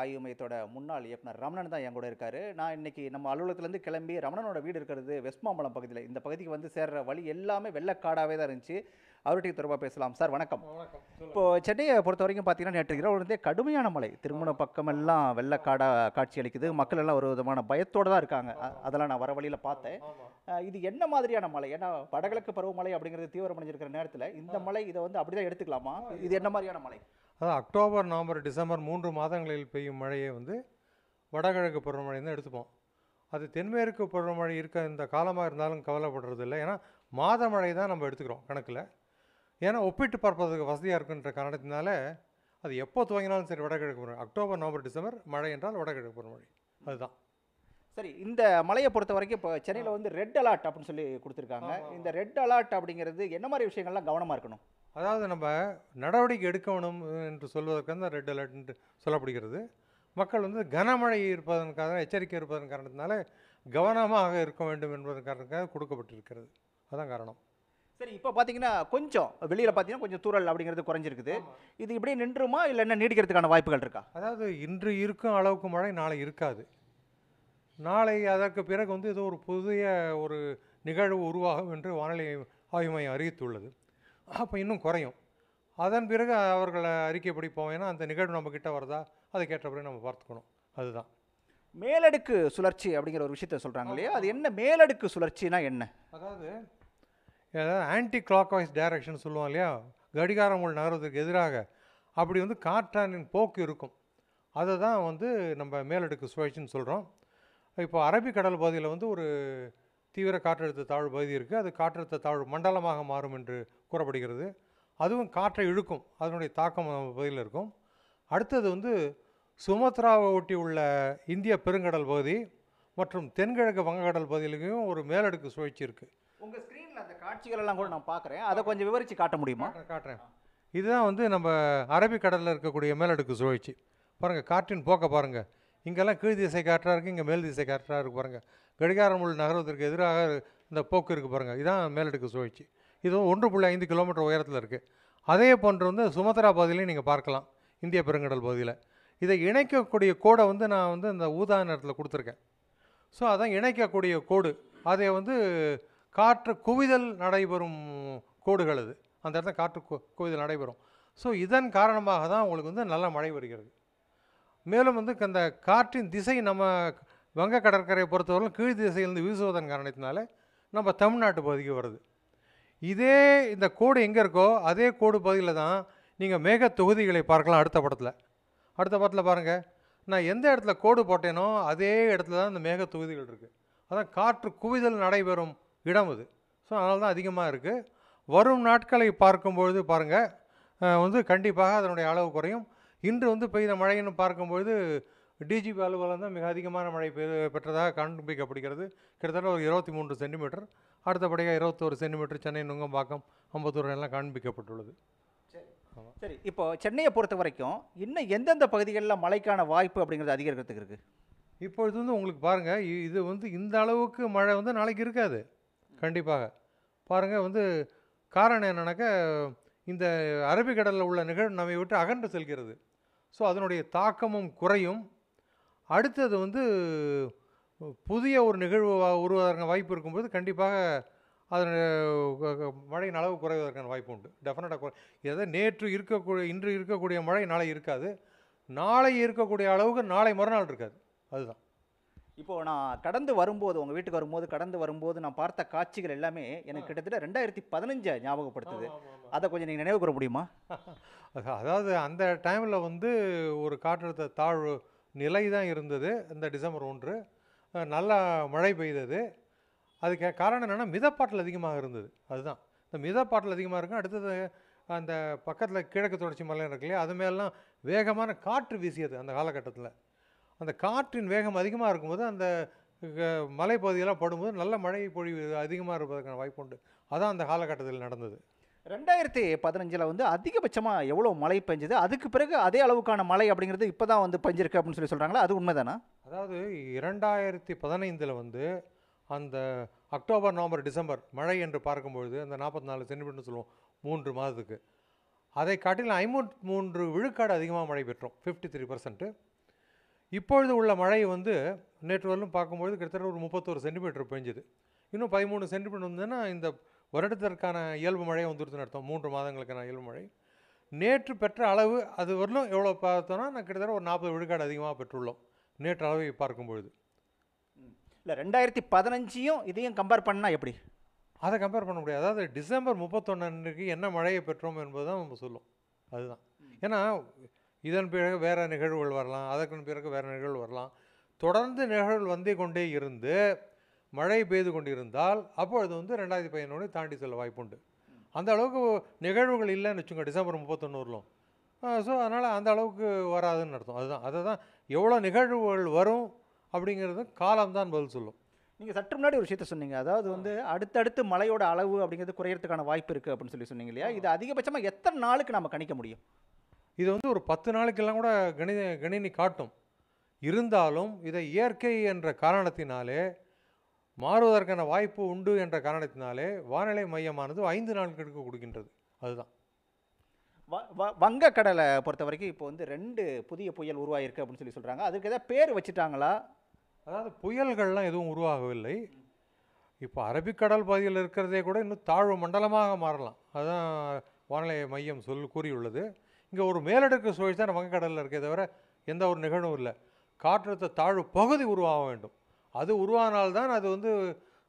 ஆயுமையத்தோட முன்னாள் இயக்குனர் ரமணன் தான் என் கூட இருக்காரு நான் இன்னைக்கு நம்ம அலுவலகத்துலேருந்து கிளம்பி ரமணனோட வீடு இருக்கிறது வெஸ்மாம்பலம் பகுதியில் இந்த பகுதிக்கு வந்து சேர்ற வழி எல்லாமே வெள்ளக்காடாகவே தான் இருந்துச்சு அவர்கிட்ட தொடர்பாக பேசலாம் சார் வணக்கம் இப்போ சென்னையை பொறுத்த வரைக்கும் பார்த்தீங்கன்னா நேற்று வந்து கடுமையான மழை திருமண பக்கமெல்லாம் வெள்ளக்காடாக காட்சி அளிக்குது மக்கள் எல்லாம் ஒரு விதமான பயத்தோடு தான் இருக்காங்க அதெல்லாம் நான் வர வழியில் பார்த்தேன் இது என்ன மாதிரியான மழை ஏன்னா வடகிழக்கு பருவமழை அப்படிங்கிறது தீவிரமடைஞ்சிருக்கிற நேரத்தில் இந்த மழை இதை வந்து அப்படிதான் எடுத்துக்கலாமா இது என்ன மாதிரியான மழை அதாவது அக்டோபர் நவம்பர் டிசம்பர் மூன்று மாதங்களில் பெய்யும் மழையை வந்து வடகிழக்கு பருவமழைன்னு எடுத்துப்போம் அது தென்மேற்கு பருவமழை இருக்க இந்த காலமாக இருந்தாலும் இல்லை ஏன்னா மாத மழை தான் நம்ம எடுத்துக்கிறோம் கணக்கில் ஏன்னா ஒப்பிட்டு பார்ப்பதற்கு வசதியாக இருக்குன்ற காரணத்தினால அது எப்போ துவங்கினாலும் சரி வடகிழக்கு பருவம் அக்டோபர் நவம்பர் டிசம்பர் மழை என்றால் வடகிழக்கு பருவமழை அதுதான் சரி இந்த மலையை பொறுத்த வரைக்கும் இப்போ சென்னையில் வந்து ரெட் அலர்ட் அப்படின்னு சொல்லி கொடுத்துருக்காங்க இந்த ரெட் அலர்ட் அப்படிங்கிறது என்ன மாதிரி விஷயங்கள்லாம் கவனமாக இருக்கணும் அதாவது நம்ம நடவடிக்கை எடுக்கணும் என்று சொல்வதற்கு தான் ரெட் அலர்ட் என்று சொல்லப்படுகிறது மக்கள் வந்து கனமழை இருப்பதற்காக எச்சரிக்கை இருப்பதன் காரணத்தினால கவனமாக இருக்க வேண்டும் என்பதன் காரணத்துக்காக கொடுக்கப்பட்டிருக்கிறது அதுதான் காரணம் சரி இப்போ பார்த்தீங்கன்னா கொஞ்சம் வெளியில் பார்த்தீங்கன்னா கொஞ்சம் தூரல் அப்படிங்கிறது குறைஞ்சிருக்குது இது இப்படியே நின்றுமா இல்லை என்ன நீடிக்கிறதுக்கான வாய்ப்புகள் இருக்கா அதாவது இன்று இருக்கும் அளவுக்கு மழை நாளை இருக்காது நாளை அதற்கு பிறகு வந்து ஏதோ ஒரு புதிய ஒரு நிகழ்வு உருவாகும் என்று வானிலை ஆய்வு மையம் அறிவித்துள்ளது அப்போ இன்னும் குறையும் அதன் பிறகு அவர்களை அறிக்கைப்படி போவோம் அந்த நிகழ்வு நம்மக்கிட்ட வருதா அதை கேட்டபடி நம்ம பார்த்துக்கணும் அதுதான் மேலடுக்கு சுழற்சி அப்படிங்கிற ஒரு விஷயத்த சொல்கிறாங்க இல்லையா அது என்ன மேலடுக்கு சுழற்சினா என்ன அதாவது ஏதாவது ஆன்டி கிளாக் வைஸ் டைரக்ஷன் சொல்லுவோம் இல்லையா கடிகாரங்கள் நகரத்துக்கு எதிராக அப்படி வந்து காற்றானின் போக்கு இருக்கும் அதை தான் வந்து நம்ம மேலடுக்கு சுழற்சின்னு சொல்கிறோம் இப்போ அரபிக்கடல் பகுதியில் வந்து ஒரு தீவிர காற்றழுத்த தாழ்வு பகுதி இருக்குது அது காற்றழுத்த தாழ்வு மண்டலமாக மாறும் என்று கூறப்படுகிறது அதுவும் காற்றை இழுக்கும் அதனுடைய தாக்கம் நம்ம பகுதியில் இருக்கும் அடுத்தது வந்து சுமத்ராவை ஒட்டி உள்ள இந்திய பெருங்கடல் பகுதி மற்றும் தென்கிழக்கு வங்கக்கடல் பகுதியிலையும் ஒரு மேலடுக்கு சுழற்சி இருக்குது உங்கள் ஸ்க்ரீனில் அந்த காட்சிகள் எல்லாம் கூட நான் பார்க்குறேன் அதை கொஞ்சம் விவரித்து காட்ட முடியுமா காட்டுறேன் இதுதான் வந்து நம்ம அரபிக்கடலில் இருக்கக்கூடிய மேலடுக்கு சுழற்சி பாருங்கள் காற்றின் போக்க பாருங்கள் இங்கெல்லாம் கீழ் திசை காற்றாக இருக்குது இங்கே மேல் திசை காற்றாக இருக்குது பாருங்கள் கடிகாரமுள் நகரத்திற்கு எதிராக இந்த போக்கு இருக்குது பாருங்கள் இதான் மேலடுக்கு சுழற்சி இது ஒன்று புள்ளி ஐந்து கிலோமீட்டர் உயரத்தில் இருக்குது அதே போன்று வந்து சுமத்ரா பகுதியிலையும் நீங்கள் பார்க்கலாம் இந்திய பெருங்கடல் பகுதியில் இதை இணைக்கக்கூடிய கோடை வந்து நான் வந்து இந்த ஊதா நேரத்தில் கொடுத்துருக்கேன் ஸோ அதான் இணைக்கக்கூடிய கோடு அதை வந்து காற்று குவிதல் நடைபெறும் கோடுகள் அது அந்த இடத்துல காற்று குவிதல் நடைபெறும் ஸோ இதன் காரணமாக தான் உங்களுக்கு வந்து நல்ல மழை வருகிறது மேலும் வந்து அந்த காற்றின் திசை நம்ம வங்க கடற்கரையை பொறுத்தவரைக்கும் கீழ் திசையிலிருந்து வீசுவதன் காரணத்தினால நம்ம தமிழ்நாட்டு பகுதிக்கு வருது இதே இந்த கோடு எங்கே இருக்கோ அதே கோடு பகுதியில் தான் நீங்கள் மேக தொகுதிகளை பார்க்கலாம் அடுத்த படத்தில் அடுத்த படத்தில் பாருங்கள் நான் எந்த இடத்துல கோடு போட்டேனோ அதே இடத்துல தான் இந்த மேக தொகுதிகள் இருக்குது அதான் காற்று குவிதல் நடைபெறும் இடம் அது ஸோ அதனால தான் அதிகமாக இருக்குது வரும் நாட்களை பார்க்கும்பொழுது பாருங்கள் வந்து கண்டிப்பாக அதனுடைய அளவு குறையும் இன்று வந்து பெய்த மழைன்னு பார்க்கும்பொழுது டிஜிபி அலுவலகம் தான் மிக அதிகமான மழை பெ பெற்றதாக காண்பிக்கப்படுகிறது கிட்டத்தட்ட ஒரு இருபத்தி மூன்று சென்டிமீட்டர் அடுத்தபடியாக இருபத்தோரு சென்டிமீட்டர் சென்னை நுங்கம்பாக்கம் அம்பத்தூர் எல்லாம் காண்பிக்கப்பட்டுள்ளது சரி இப்போ சென்னையை பொறுத்த வரைக்கும் இன்னும் எந்தெந்த பகுதிகளில் மழைக்கான வாய்ப்பு அப்படிங்கிறது அதிகரிக்கிறதுக்கு இருக்குது இப்பொழுது வந்து உங்களுக்கு பாருங்கள் இது வந்து இந்த அளவுக்கு மழை வந்து நாளைக்கு இருக்காது கண்டிப்பாக பாருங்கள் வந்து காரணம் என்னன்னாக்கா இந்த அரபிக்கடலில் உள்ள நிகழ்வு நம்மை விட்டு அகன்று செல்கிறது ஸோ அதனுடைய தாக்கமும் குறையும் அடுத்தது வந்து புதிய ஒரு நிகழ்வு உருவாதற்கான வாய்ப்பு இருக்கும்போது கண்டிப்பாக அதன் மழையின் அளவு குறைவதற்கான வாய்ப்பு உண்டு டெஃபினட்டாக குறை எதாவது நேற்று இருக்கக்கூடிய இன்று இருக்கக்கூடிய மழை நாளை இருக்காது நாளை இருக்கக்கூடிய அளவுக்கு நாளை மறுநாள் இருக்காது அதுதான் இப்போது நான் கடந்து வரும்போது உங்கள் வீட்டுக்கு வரும்போது கடந்து வரும்போது நான் பார்த்த காட்சிகள் எல்லாமே எனக்கு கிட்டத்தட்ட ரெண்டாயிரத்தி பதினஞ்சை ஞாபகப்படுத்துது அதை கொஞ்சம் நீங்கள் நினைவு கூற முடியுமா அதாவது அந்த டைமில் வந்து ஒரு காற்றழுத்த தாழ்வு நிலை தான் இருந்தது இந்த டிசம்பர் ஒன்று நல்லா மழை பெய்தது அதுக்கு காரணம் என்னென்னா மிதப்பாட்டில் அதிகமாக இருந்தது அதுதான் இந்த மிதப்பாட்டில் அதிகமாக இருக்கும் அடுத்தது அந்த பக்கத்தில் கிழக்கு தொடர்ச்சி மலை இருக்கு இல்லையா அது மேலாம் வேகமான காற்று வீசியது அந்த காலகட்டத்தில் அந்த காற்றின் வேகம் அதிகமாக இருக்கும்போது அந்த மலைப்பகுதியெல்லாம் படும்போது நல்ல மழை பொழிவு அதிகமாக இருப்பதற்கான வாய்ப்பு உண்டு அதான் அந்த காலகட்டத்தில் நடந்தது ரெண்டாயிரத்தி பதினஞ்சில் வந்து அதிகபட்சமாக எவ்வளோ மழை பெஞ்சது அதுக்கு பிறகு அதே அளவுக்கான மழை அப்படிங்கிறது இப்போ தான் வந்து பெஞ்சிருக்கு அப்படின்னு சொல்லி சொல்கிறாங்களா அது உண்மைதானா அதாவது இரண்டாயிரத்தி பதினைந்தில் வந்து அந்த அக்டோபர் நவம்பர் டிசம்பர் மழை என்று பார்க்கும்பொழுது அந்த நாற்பத்தி நாலு சென்டிமீட்டர்னு சொல்லுவோம் மூன்று மாதத்துக்கு அதை காட்டிலும் ஐம்பத்தி மூன்று விழுக்காடு அதிகமாக மழை பெற்றோம் ஃபிஃப்டி த்ரீ பர்சன்ட்டு இப்பொழுது உள்ள மழை வந்து நேற்று வரலும் பார்க்கும்பொழுது கிட்டத்தட்ட ஒரு முப்பத்தோரு சென்டிமீட்டர் பெஞ்சுது இன்னும் பதிமூணு சென்டிமீட்டர் வந்துன்னா இந்த வருடத்திற்கான இயல்பு மழையை வந்துருதுன்னு அர்த்தம் மூன்று மாதங்களுக்கான இயல்பு மழை நேற்று பெற்ற அளவு அது வரலும் எவ்வளோ பார்த்தோன்னா நான் கிட்டத்தட்ட ஒரு நாற்பது விழுக்காடு அதிகமாக பெற்றுள்ளோம் நேற்று அளவை பார்க்கும் பொழுது இல்லை ரெண்டாயிரத்தி பதினஞ்சையும் இதையும் கம்பேர் பண்ணால் எப்படி அதை கம்பேர் பண்ண முடியாது அதாவது டிசம்பர் முப்பத்தொன்னுக்கு என்ன மழையை பெற்றோம் என்பது தான் நம்ம சொல்லும் அதுதான் ஏன்னா இதன் பிறகு வேறு நிகழ்வுகள் வரலாம் அதற்கு பிறகு வேறு நிகழ்வு வரலாம் தொடர்ந்து நிகழ்வுகள் வந்தே கொண்டே இருந்து மழை பெய்து கொண்டிருந்தால் அப்பொழுது வந்து ரெண்டாயிரத்தி பதினொன்று தாண்டி செல்ல உண்டு அந்த அளவுக்கு நிகழ்வுகள் இல்லைன்னு வச்சுங்க டிசம்பர் முப்பத்தொன்னூறுலும் ஸோ அதனால் அந்த அளவுக்கு வராதுன்னு அர்த்தம் அதுதான் அதை தான் எவ்வளோ நிகழ்வுகள் வரும் அப்படிங்கிறது காலம்தான் பதில் சொல்லும் நீங்கள் சற்று முன்னாடி ஒரு விஷயத்த சொன்னீங்க அதாவது வந்து அடுத்தடுத்து மழையோட அளவு அப்படிங்கிறது குறையிறதுக்கான வாய்ப்பு இருக்குது அப்படின்னு சொல்லி சொன்னீங்க இல்லையா இது அதிகபட்சமாக எத்தனை நாளுக்கு நம்ம கணிக்க முடியும் இது வந்து ஒரு பத்து நாளுக்கெல்லாம் கூட கணி கணினி காட்டும் இருந்தாலும் இதை இயற்கை என்ற காரணத்தினாலே மாறுவதற்கான வாய்ப்பு உண்டு என்ற காரணத்தினாலே வானிலை மையமானது ஐந்து நாட்களுக்கு கொடுக்கின்றது அதுதான் வங்கக்கடலை பொறுத்த வரைக்கும் இப்போ வந்து ரெண்டு புதிய புயல் உருவாயிருக்கு அப்படின்னு சொல்லி சொல்கிறாங்க அதுக்கு எதாவது பேர் வச்சுட்டாங்களா அதாவது புயல்கள்லாம் எதுவும் உருவாகவில்லை இப்போ அரபிக்கடல் பகுதியில் இருக்கிறதே கூட இன்னும் தாழ்வு மண்டலமாக மாறலாம் அதுதான் வானிலை மையம் சொல் கூறியுள்ளது இங்கே ஒரு மேலடுக்கு சுழற்சி தான் வங்கக்கடலில் இருக்கே தவிர எந்த ஒரு நிகழ்வும் இல்லை காற்றழுத்த தாழ்வு பகுதி உருவாக வேண்டும் அது உருவானால்தான் அது வந்து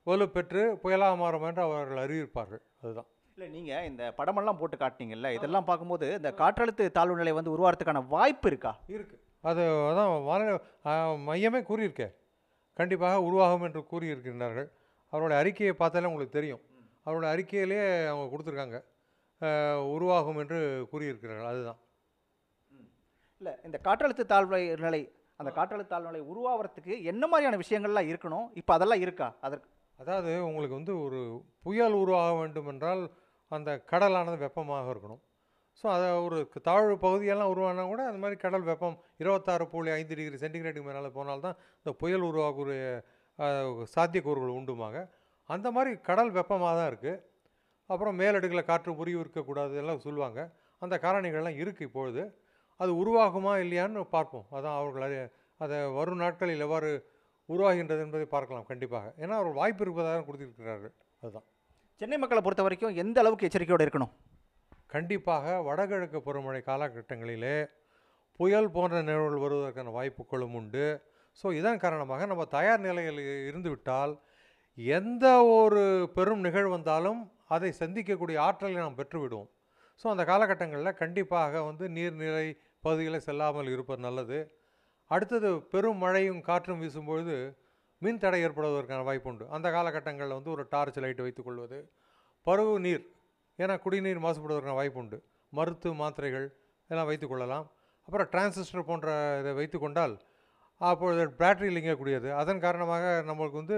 வலுப்பெற்று புயலாக மாறும் என்று அவர்கள் அறிவிப்பார்கள் அதுதான் இல்லை நீங்கள் இந்த படமெல்லாம் போட்டு காட்டினீங்கல்ல இதெல்லாம் பார்க்கும்போது இந்த காற்றழுத்த தாழ்வு நிலை வந்து உருவாகிறதுக்கான வாய்ப்பு இருக்கா இருக்குது அது அதான் வானிலை மையமே கூறியிருக்கேன் கண்டிப்பாக உருவாகும் என்று கூறியிருக்கின்றார்கள் அவருடைய அறிக்கையை பார்த்தாலே உங்களுக்கு தெரியும் அவருடைய அறிக்கையிலே அவங்க கொடுத்துருக்காங்க உருவாகும் என்று கூறியிருக்கிறார்கள் அதுதான் இல்லை இந்த காற்றழுத்த தாழ்வு நிலை அந்த காற்றழுத்த தாழ்நிலை உருவாகிறதுக்கு என்ன மாதிரியான விஷயங்கள்லாம் இருக்கணும் இப்போ அதெல்லாம் இருக்கா அதற்கு அதாவது உங்களுக்கு வந்து ஒரு புயல் உருவாக வேண்டும் என்றால் அந்த கடலானது வெப்பமாக இருக்கணும் ஸோ அதை ஒரு தாழ்வு பகுதியெல்லாம் உருவானா கூட அந்த மாதிரி கடல் வெப்பம் இருபத்தாறு புள்ளி ஐந்து டிகிரி சென்டிகிரேட்டுக்கு மேலே போனால்தான் இந்த புயல் உருவாகக்கூடிய சாத்தியக்கூறுகள் உண்டுமாக அந்த மாதிரி கடல் வெப்பமாக தான் இருக்குது அப்புறம் மேலடுக்கில் காற்று உருவி இருக்கக்கூடாது எல்லாம் சொல்லுவாங்க அந்த காரணிகள்லாம் இருக்குது இப்பொழுது அது உருவாகுமா இல்லையான்னு பார்ப்போம் அதான் அவர்கள் அறி அதை வரும் நாட்களில் எவ்வாறு உருவாகின்றது என்பதை பார்க்கலாம் கண்டிப்பாக ஏன்னா அவர்கள் வாய்ப்பு இருப்பதாக கொடுத்துருக்கிறார்கள் அதுதான் சென்னை மக்களை பொறுத்த வரைக்கும் எந்த அளவுக்கு எச்சரிக்கையோடு இருக்கணும் கண்டிப்பாக வடகிழக்கு பருவமழை காலகட்டங்களிலே புயல் போன்ற நிகழ்வுகள் வருவதற்கான வாய்ப்புகளும் உண்டு ஸோ இதன் காரணமாக நம்ம தயார் நிலையில் இருந்துவிட்டால் எந்த ஒரு பெரும் நிகழ்வு வந்தாலும் அதை சந்திக்கக்கூடிய ஆற்றலை நாம் பெற்றுவிடுவோம் ஸோ அந்த காலகட்டங்களில் கண்டிப்பாக வந்து நீர்நிலை பகுதிகளில் செல்லாமல் இருப்பது நல்லது அடுத்தது பெரும் மழையும் காற்றும் வீசும்பொழுது மின் தடை ஏற்படுவதற்கான வாய்ப்பு உண்டு அந்த காலகட்டங்களில் வந்து ஒரு டார்ச் லைட் வைத்துக்கொள்வது பருவ நீர் ஏன்னா குடிநீர் மாசுபடுவதற்கான வாய்ப்பு உண்டு மருத்துவ மாத்திரைகள் இதெல்லாம் வைத்துக்கொள்ளலாம் அப்புறம் டிரான்சிஸ்டர் போன்ற இதை வைத்துக்கொண்டால் அப்பொழுது பேட்டரி இல்லைங்கக்கூடியது அதன் காரணமாக நம்மளுக்கு வந்து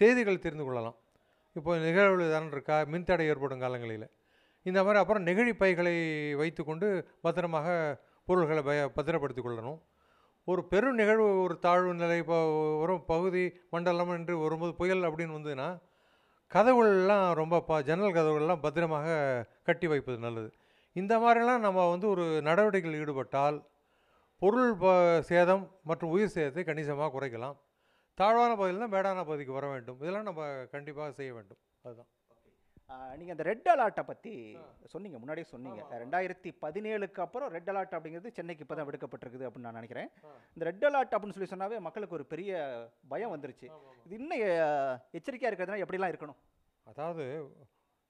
செய்திகள் தெரிந்து கொள்ளலாம் இப்போ நிகழ்வு தானே இருக்கா மின்தடை ஏற்படும் காலங்களில் இந்த மாதிரி அப்புறம் நெகிழி பைகளை வைத்துக்கொண்டு பத்திரமாக பொருள்களை பய பத்திரப்படுத்தி கொள்ளணும் ஒரு பெரும் நிகழ்வு ஒரு தாழ்வு நிலை இப்போ வரும் பகுதி மண்டலம் என்று வரும்போது புயல் அப்படின்னு வந்ததுன்னா கதவுகள்லாம் ரொம்ப பா ஜன்னல் கதவுகள்லாம் பத்திரமாக கட்டி வைப்பது நல்லது இந்த மாதிரிலாம் நம்ம வந்து ஒரு நடவடிக்கையில் ஈடுபட்டால் பொருள் ப சேதம் மற்றும் உயிர் சேதத்தை கணிசமாக குறைக்கலாம் தாழ்வான பகுதியில் தான் மேடான பகுதிக்கு வர வேண்டும் இதெல்லாம் நம்ம கண்டிப்பாக செய்ய வேண்டும் அதுதான் நீங்கள் அந்த ரெட் அலர்ட்டை பற்றி சொன்னீங்க முன்னாடியே சொன்னீங்க ரெண்டாயிரத்தி பதினேழுக்கு அப்புறம் ரெட் அலர்ட் அப்படிங்கிறது சென்னைக்கு இப்போ தான் விடுக்கப்பட்டிருக்குது அப்படின்னு நான் நினைக்கிறேன் இந்த ரெட் அலர்ட் அப்படின்னு சொல்லி சொன்னாவே மக்களுக்கு ஒரு பெரிய பயம் வந்துருச்சு இது இன்னும் எச்சரிக்கையாக இருக்கிறதுனா எப்படிலாம் இருக்கணும் அதாவது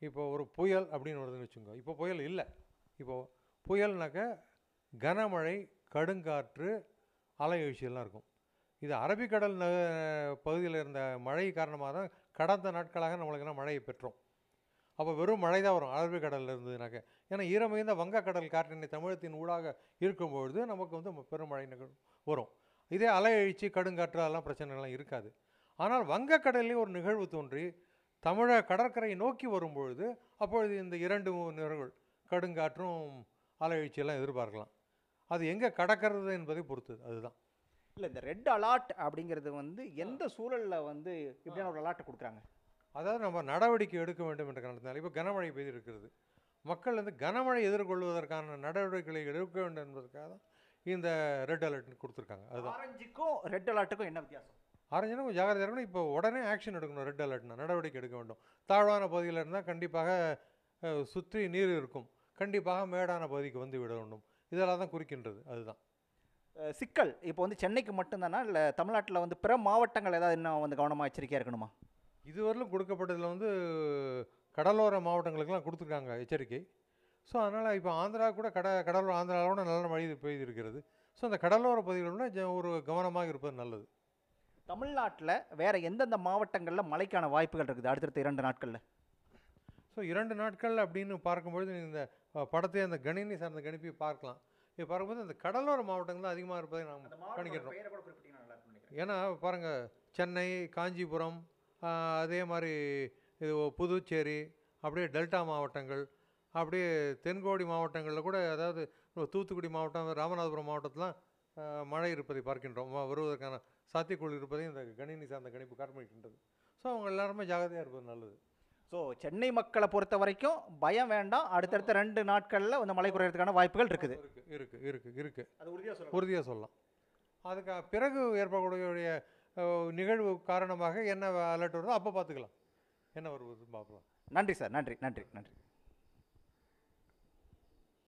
இப்போ ஒரு புயல் அப்படின்னு வருதுன்னு வச்சுக்கோங்க இப்போ புயல் இல்லை இப்போது புயல்னாக்க கனமழை கடுங்காற்று வீழ்ச்சியெல்லாம் இருக்கும் இது அரபிக்கடல் பகுதியில் இருந்த மழை காரணமாக தான் கடந்த நாட்களாக நம்மளுக்கெல்லாம் மழையை பெற்றோம் அப்போ வெறும் மழை தான் வரும் அரபிக் கடலில் இருந்ததுனாக்க ஏன்னா ஈரமிகுந்த வங்கக்கடல் காற்றினை தமிழத்தின் ஊடாக இருக்கும்பொழுது நமக்கு வந்து பெருமழை நிகழும் வரும் இதே அலை எழுச்சி கடுங்காற்று அதெல்லாம் பிரச்சனைகள்லாம் இருக்காது ஆனால் வங்கக்கடலே ஒரு நிகழ்வு தோன்றி தமிழக கடற்கரையை நோக்கி வரும்பொழுது அப்பொழுது இந்த இரண்டு நிகழ்வுகள் கடுங்காற்றும் அலை எழுச்சியெல்லாம் எதிர்பார்க்கலாம் அது எங்கே கடக்கிறது என்பதை பொறுத்தது அதுதான் இல்லை இந்த ரெட் அலாட் அப்படிங்கிறது வந்து எந்த சூழலில் வந்து இப்படியான ஒரு அலாட்டை கொடுக்குறாங்க அதாவது நம்ம நடவடிக்கை எடுக்க வேண்டும் என்ற காரணத்தினால் இப்போ கனமழை பெய்து இருக்கிறது மக்கள் வந்து கனமழை எதிர்கொள்வதற்கான நடவடிக்கைகளை எடுக்க வேண்டும் என்பதற்காக தான் இந்த ரெட் அலர்ட் கொடுத்துருக்காங்க அதுதான் ஆரஞ்சுக்கும் ரெட் அலர்ட்டுக்கும் என்ன வித்தியாசம் ஆரஞ்சுனா கொஞ்சம் ஜாகிரதையாக இருக்கணும் இப்போ உடனே ஆக்ஷன் எடுக்கணும் ரெட் அலர்ட்னா நடவடிக்கை எடுக்க வேண்டும் தாழ்வான பகுதியில் இருந்தால் கண்டிப்பாக சுற்றி நீர் இருக்கும் கண்டிப்பாக மேடான பகுதிக்கு வந்து விட வேண்டும் இதெல்லாம் தான் குறிக்கின்றது அதுதான் சிக்கல் இப்போ வந்து சென்னைக்கு மட்டும்தானா இல்லை தமிழ்நாட்டில் வந்து பிற மாவட்டங்கள் ஏதாவது இன்னும் வந்து கவனமாக எச்சரிக்கையாக இருக்கணுமா இதுவரையிலும் கொடுக்கப்பட்டதில் வந்து கடலோர மாவட்டங்களுக்கெல்லாம் கொடுத்துருக்காங்க எச்சரிக்கை ஸோ அதனால் இப்போ ஆந்திரா கூட கட கடலோர ஆந்திராவோட நல்ல மழை பெய்து இருக்கிறது ஸோ அந்த கடலோர பகுதிகளில் ஒரு கவனமாக இருப்பது நல்லது தமிழ்நாட்டில் வேறு எந்தெந்த மாவட்டங்களில் மழைக்கான வாய்ப்புகள் இருக்குது அடுத்தடுத்த இரண்டு நாட்களில் ஸோ இரண்டு நாட்கள் அப்படின்னு பார்க்கும்பொழுது இந்த படத்தை அந்த கணினி சார்ந்த கணிப்பி பார்க்கலாம் இப்போ பார்க்கும்போது அந்த கடலோர மாவட்டங்கள் தான் அதிகமாக இருப்பதை நாம் கணிக்கிறோம் ஏன்னா பாருங்கள் சென்னை காஞ்சிபுரம் அதே மாதிரி இது புதுச்சேரி அப்படியே டெல்டா மாவட்டங்கள் அப்படியே தென்கோடி மாவட்டங்களில் கூட அதாவது தூத்துக்குடி மாவட்டம் ராமநாதபுரம் மாவட்டத்திலாம் மழை இருப்பதை பார்க்கின்றோம் வருவதற்கான சாத்தியக்குழு இருப்பதை இந்த கணினி சார்ந்த கணிப்பு காண்பிக்கின்றது ஸோ அவங்க எல்லாருமே ஜாகிரதையாக இருப்பது நல்லது ஸோ சென்னை மக்களை பொறுத்த வரைக்கும் பயம் வேண்டாம் அடுத்தடுத்த ரெண்டு நாட்களில் வந்து மழை குறையிறதுக்கான வாய்ப்புகள் இருக்குது இருக்குது இருக்குது இருக்குது இருக்குது அது உறுதியாக உறுதியாக சொல்லலாம் அதுக்கு பிறகு ஏற்படக்கூடிய நிகழ்வு காரணமாக என்ன அலர்ட் வருதோ அப்போ பார்த்துக்கலாம் என்ன வருவது பார்ப்போம் நன்றி சார் நன்றி நன்றி நன்றி